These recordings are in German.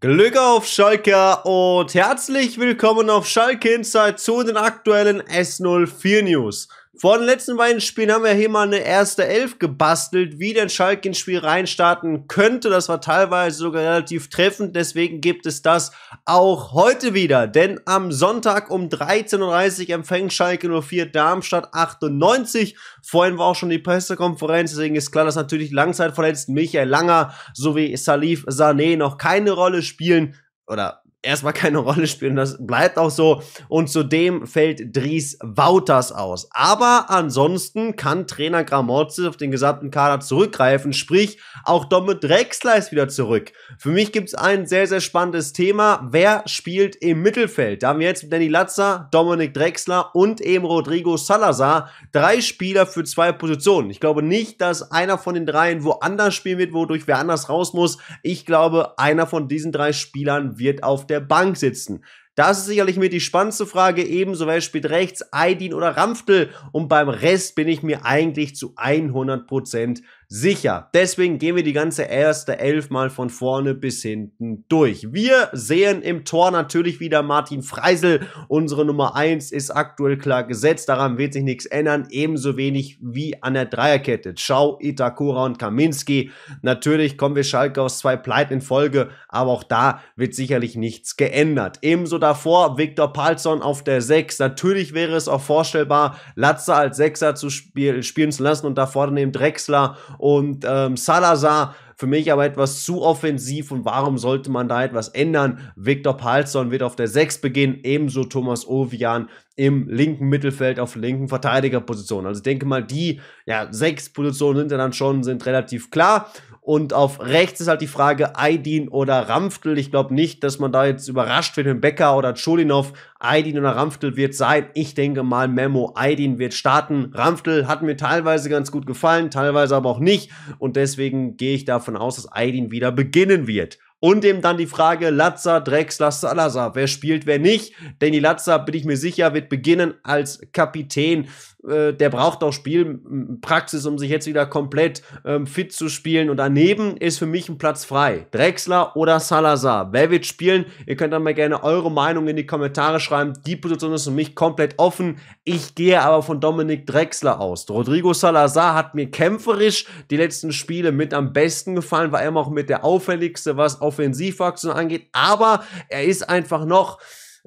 Glück auf Schalke und herzlich willkommen auf Schalke Inside zu den aktuellen S04 News. Vor den letzten beiden Spielen haben wir hier mal eine erste Elf gebastelt, wie denn Schalke ins Spiel reinstarten könnte. Das war teilweise sogar relativ treffend. Deswegen gibt es das auch heute wieder. Denn am Sonntag um 13.30 Uhr empfängt Schalke 04 Darmstadt 98. Vorhin war auch schon die Pressekonferenz. Deswegen ist klar, dass natürlich Langzeitverletzten Michael Langer sowie Salif Sané noch keine Rolle spielen oder erstmal keine Rolle spielen. Das bleibt auch so. Und zudem fällt Dries Wouters aus. Aber ansonsten kann Trainer Gramozis auf den gesamten Kader zurückgreifen. Sprich, auch Domme Drexler ist wieder zurück. Für mich gibt es ein sehr, sehr spannendes Thema. Wer spielt im Mittelfeld? Da haben wir jetzt mit Danny Latzer, Dominik Drexler und eben Rodrigo Salazar drei Spieler für zwei Positionen. Ich glaube nicht, dass einer von den dreien woanders spielen wird, wodurch wer anders raus muss. Ich glaube, einer von diesen drei Spielern wird auf der Bank sitzen. Das ist sicherlich mit die spannendste Frage, ebenso wer spielt rechts, Aidin oder Ramftel und beim Rest bin ich mir eigentlich zu 100% Prozent sicher. Deswegen gehen wir die ganze erste Elf mal von vorne bis hinten durch. Wir sehen im Tor natürlich wieder Martin Freisel. Unsere Nummer eins ist aktuell klar gesetzt. Daran wird sich nichts ändern. Ebenso wenig wie an der Dreierkette. Schau, Itakura und Kaminski. Natürlich kommen wir Schalke aus zwei Pleiten in Folge. Aber auch da wird sicherlich nichts geändert. Ebenso davor Viktor Palzon auf der Sechs. Natürlich wäre es auch vorstellbar, Latzer als Sechser zu spiel spielen zu lassen und davor vorne neben Drexler und ähm, Salazar für mich aber etwas zu offensiv und warum sollte man da etwas ändern? Viktor Palsson wird auf der 6 beginnen, ebenso Thomas Ovian im linken Mittelfeld auf linken Verteidigerposition. Also ich denke mal, die ja, sechs Positionen sind ja dann schon, sind relativ klar. Und auf rechts ist halt die Frage Aydin oder Ramftel. Ich glaube nicht, dass man da jetzt überrascht wird mit Becker oder Cholinov. Aydin oder Ramftel wird sein. Ich denke mal, Memo Aydin wird starten. Ramftel hat mir teilweise ganz gut gefallen, teilweise aber auch nicht. Und deswegen gehe ich davon aus, dass Aydin wieder beginnen wird. Und eben dann die Frage Latza, Drex, Salazar, Wer spielt, wer nicht? Danny Latza, bin ich mir sicher, wird beginnen als Kapitän. Äh, der braucht auch Spielpraxis, um sich jetzt wieder komplett ähm, fit zu spielen. Und daneben ist für mich ein Platz frei. Drexler oder Salazar. Wer wird spielen? Ihr könnt dann mal gerne eure Meinung in die Kommentare schreiben. Die Position ist für mich komplett offen. Ich gehe aber von Dominik Drexler aus. Rodrigo Salazar hat mir kämpferisch die letzten Spiele mit am besten gefallen, war immer auch mit der auffälligste, was auf Offensivaktion angeht, aber er ist einfach noch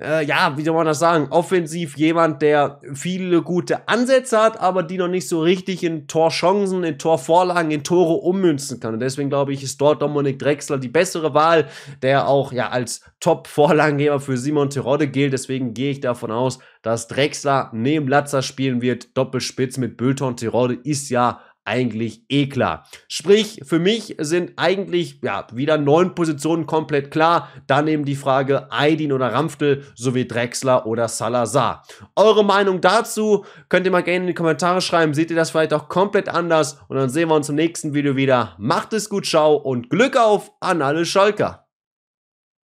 äh, ja, wie soll man das sagen, offensiv jemand, der viele gute Ansätze hat, aber die noch nicht so richtig in Torchancen, in Torvorlagen, in Tore ummünzen kann. Und deswegen glaube ich, ist dort Dominik Drexler die bessere Wahl, der auch ja als Top-Vorlagengeber für Simon Terodde gilt. Deswegen gehe ich davon aus, dass Drexler neben Latzer spielen wird. Doppelspitz mit Bülter und Terodde ist ja eigentlich eh klar. Sprich, für mich sind eigentlich ja, wieder neun Positionen komplett klar. Dann eben die Frage Aydin oder Ramftel sowie Drexler oder Salazar. Eure Meinung dazu könnt ihr mal gerne in die Kommentare schreiben. Seht ihr das vielleicht auch komplett anders? Und dann sehen wir uns im nächsten Video wieder. Macht es gut, ciao und Glück auf an alle Schalker.